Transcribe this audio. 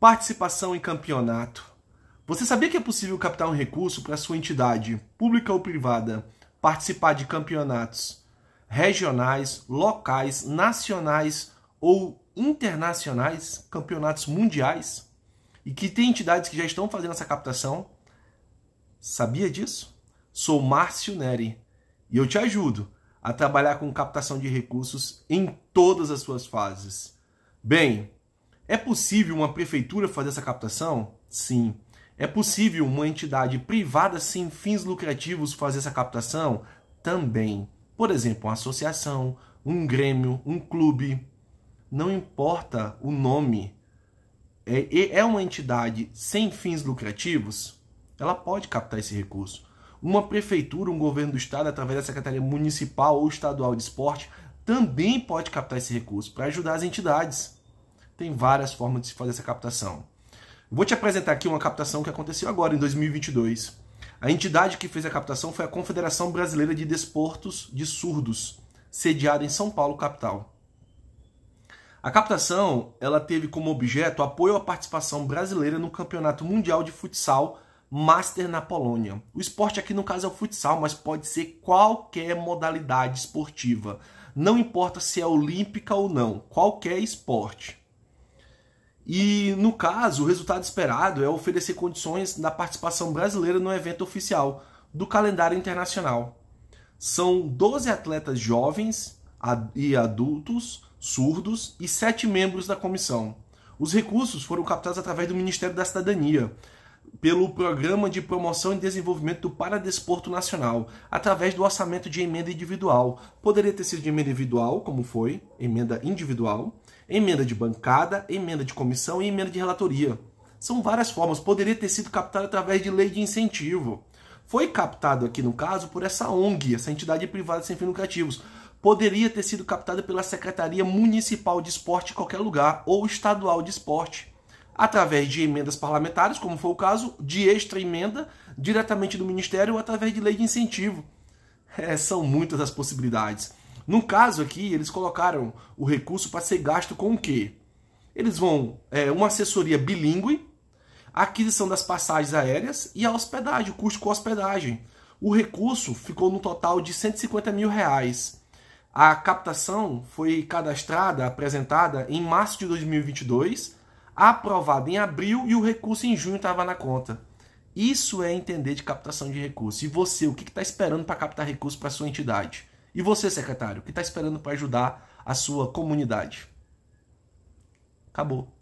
Participação em campeonato. Você sabia que é possível captar um recurso para sua entidade, pública ou privada, participar de campeonatos regionais, locais, nacionais ou internacionais, campeonatos mundiais? E que tem entidades que já estão fazendo essa captação? Sabia disso? Sou Márcio Neri e eu te ajudo a trabalhar com captação de recursos em todas as suas fases. Bem, é possível uma prefeitura fazer essa captação? Sim. É possível uma entidade privada sem fins lucrativos fazer essa captação? Também. Por exemplo, uma associação, um grêmio, um clube. Não importa o nome. É, é, uma entidade sem fins lucrativos? Ela pode captar esse recurso. Uma prefeitura, um governo do estado, através da Secretaria Municipal ou Estadual de Esporte, também pode captar esse recurso para ajudar as entidades tem várias formas de se fazer essa captação. Vou te apresentar aqui uma captação que aconteceu agora, em 2022. A entidade que fez a captação foi a Confederação Brasileira de Desportos de Surdos, sediada em São Paulo, capital. A captação ela teve como objeto apoio à participação brasileira no Campeonato Mundial de Futsal Master na Polônia. O esporte aqui no caso é o futsal, mas pode ser qualquer modalidade esportiva. Não importa se é olímpica ou não, qualquer esporte. E no caso, o resultado esperado é oferecer condições da participação brasileira no evento oficial do calendário internacional. São 12 atletas jovens e adultos surdos e 7 membros da comissão. Os recursos foram captados através do Ministério da Cidadania, pelo Programa de Promoção e Desenvolvimento do Paradesporto Nacional, através do orçamento de emenda individual. Poderia ter sido de emenda individual, como foi, emenda individual, emenda de bancada, emenda de comissão e emenda de relatoria. São várias formas. Poderia ter sido captado através de lei de incentivo. Foi captado aqui, no caso, por essa ONG, essa entidade privada sem fins lucrativos. Poderia ter sido captado pela Secretaria Municipal de Esporte em qualquer lugar ou Estadual de Esporte através de emendas parlamentares, como foi o caso, de extra-emenda diretamente do Ministério ou através de lei de incentivo. É, são muitas as possibilidades. No caso aqui, eles colocaram o recurso para ser gasto com o quê? Eles vão é, uma assessoria bilíngue, aquisição das passagens aéreas e a hospedagem, o custo com hospedagem. O recurso ficou no total de 150 mil reais. A captação foi cadastrada, apresentada em março de 2022 aprovado em abril e o recurso em junho estava na conta. Isso é entender de captação de recursos. E você, o que está esperando para captar recursos para sua entidade? E você, secretário, o que está esperando para ajudar a sua comunidade? Acabou.